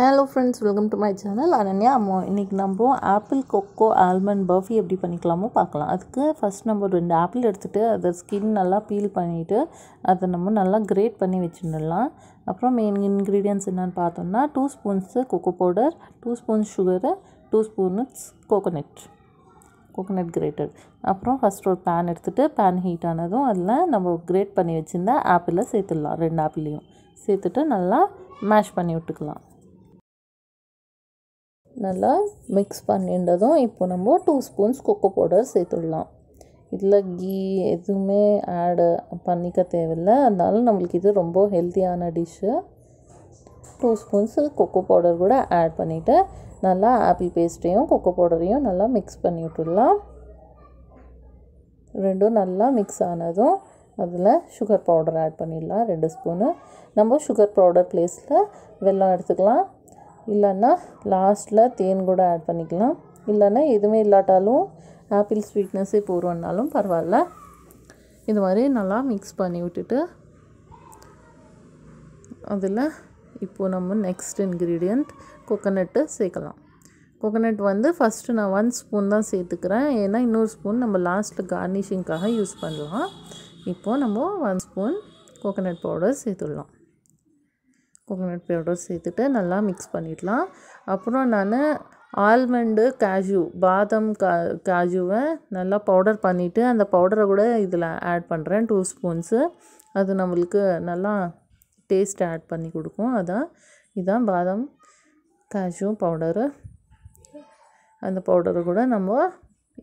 hello friends welcome to my channel Ananya அம்மா இன்றைக்கி நம்ம ஆப்பிள் கொக்கோ ஆல்மண்ட் பர்ஃபி எப்படி பண்ணிக்கலாமோ பார்க்கலாம் அதுக்கு ஃபஸ்ட் நம்ம ரெண்டு ஆப்பிள் எடுத்துகிட்டு அதை ஸ்கின் நல்லா பீல் பண்ணிவிட்டு அதை நம்ம நல்லா கிரேட் பண்ணி வச்சுடலாம் அப்புறம் மெயின் இன்க்ரீடியன்ஸ் என்னென்னு பார்த்தோம்னா two spoons cocoa powder two spoons sugar two spoons coconut coconut grated அப்புறம் ஃபஸ்ட் ஒரு பேன் எடுத்துகிட்டு பேன் ஹீட் ஆனதும் அதில் நம்ம கிரேட் பண்ணி வச்சுருந்தா ஆப்பிளை சேர்த்துடலாம் ரெண்டு ஆப்பிளையும் சேர்த்துட்டு நல்லா மேஷ் பண்ணி விட்டுக்கலாம் நல்லா மிக்ஸ் பண்ணிட்டதும் இப்போ நம்ம டூ ஸ்பூன்ஸ் கொக்கோ பவுடர் சேர்த்துடலாம் இதில் கீ எதுவுமே ஆடு பண்ணிக்க தேவையில்லை அதனால நம்மளுக்கு இது ரொம்ப ஹெல்த்தியான dish two spoons cocoa powder கூட ஆட் பண்ணிவிட்டு நல்லா ஆப்பிள் பேஸ்ட்டையும் கொக்கோ பவுடரையும் நல்லா மிக்ஸ் பண்ணி விட்டுடலாம் ரெண்டும் நல்லா மிக்ஸ் ஆனதும் அதில் சுகர் பவுடர் ஆட் பண்ணிடலாம் ரெண்டு ஸ்பூனு நம்ம சுகர் பவுடர் ப்ளேஸில் வெல்லம் எடுத்துக்கலாம் இல்லைன்னா லாஸ்ட்டில் தேன் கூட ஆட் பண்ணிக்கலாம் இல்லைன்னா எதுவுமே இல்லாட்டாலும் ஆப்பிள் ஸ்வீட்னஸ்ஸே போடுவோம்னாலும் பரவாயில்ல இது மாதிரி நல்லா மிக்ஸ் பண்ணி விட்டுட்டு அதில் இப்போது நம்ம நெக்ஸ்ட் இன்க்ரீடியண்ட் கொக்கனட்டு சேர்க்கலாம் கோகனட் வந்து ஃபஸ்ட்டு நான் ஒன் ஸ்பூன் தான் சேர்த்துக்கிறேன் ஏன்னா இன்னொரு ஸ்பூன் நம்ம லாஸ்ட்டில் கார்னிஷிங்க்காக யூஸ் பண்ணலாம் இப்போது நம்ம ஒன் ஸ்பூன் கோகனட் பவுடர் சேர்த்துடலாம் கோகோனட் பவுடர் சேர்த்துட்டு நல்லா மிக்ஸ் பண்ணிடலாம் அப்புறம் நான் ஆல்மண்டு காஜு பாதம் கா காஜுவை நல்லா பவுடர் பண்ணிவிட்டு அந்த பவுடரை கூட இதில் ஆட் பண்ணுறேன் டூ ஸ்பூன்ஸு அது நம்மளுக்கு நல்லா டேஸ்ட் ஆட் பண்ணி கொடுக்கும் அதான் இதுதான் பாதாம் காஜு பவுடரு அந்த பவுடரை கூட நம்ம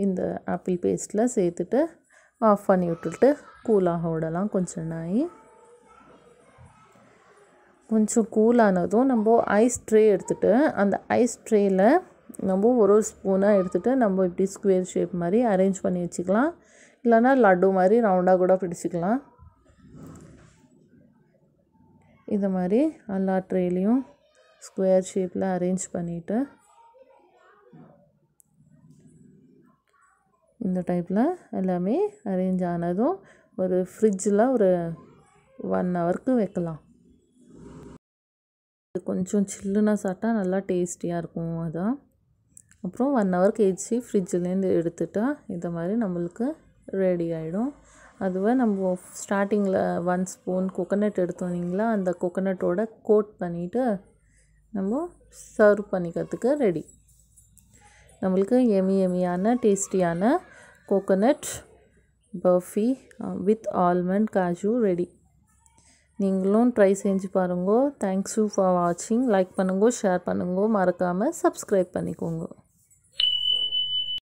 இந்த ஆப்பிள் பேஸ்ட்டில் சேர்த்துட்டு ஆஃப் பண்ணி விட்டுட்டு கூலாக விடலாம் கொஞ்சம் நாய் கொஞ்சம் கூலானதும் நம்ம ஐஸ் ட்ரே எடுத்துகிட்டு அந்த ஐஸ் ட்ரேயில் நம்ம ஒரு ஒரு ஸ்பூனாக எடுத்துகிட்டு நம்ம இப்படி ஸ்கொயர் ஷேப் மாதிரி அரேஞ்ச் பண்ணி வச்சுக்கலாம் இல்லைனா லட்டு மாதிரி ரவுண்டாக கூட பிடிச்சிக்கலாம் இது மாதிரி எல்லா ட்ரேலையும் ஸ்கொயர் ஷேப்பில் அரேஞ்ச் பண்ணிவிட்டு இந்த டைப்பில் எல்லாமே அரேஞ்ச் ஆனதும் ஒரு ஃப்ரிட்ஜில் ஒரு ஒன் ஹவருக்கு வைக்கலாம் இது கொஞ்சம் சில்லுனா சாப்பிட்டா நல்லா டேஸ்டியாக இருக்கும் அதான் அப்புறம் ஒன் ஹவர் கேஜி ஃப்ரிட்ஜ்லேருந்து எடுத்துட்டால் இந்த மாதிரி நம்மளுக்கு ரெடி ஆகிடும் அதுவே நம்ம ஸ்டார்டிங்கில் ஒன் ஸ்பூன் கோகோனட் எடுத்தோன்னீங்களா அந்த கொக்கனட்டோட கோட் பண்ணிவிட்டு நம்ம சர்வ் பண்ணிக்கிறதுக்கு ரெடி நம்மளுக்கு எமி எமியான டேஸ்டியான coconut burfi with almond kaju ready நீங்களும் ட்ரை செஞ்சு பாருங்கோ தேங்க்ஸ் ஃபார் வாட்சிங் லைக் பண்ணுங்கோ ஷேர் பண்ணுங்கோ மறக்காமல் சப்ஸ்கிரைப் பண்ணிக்கோங்க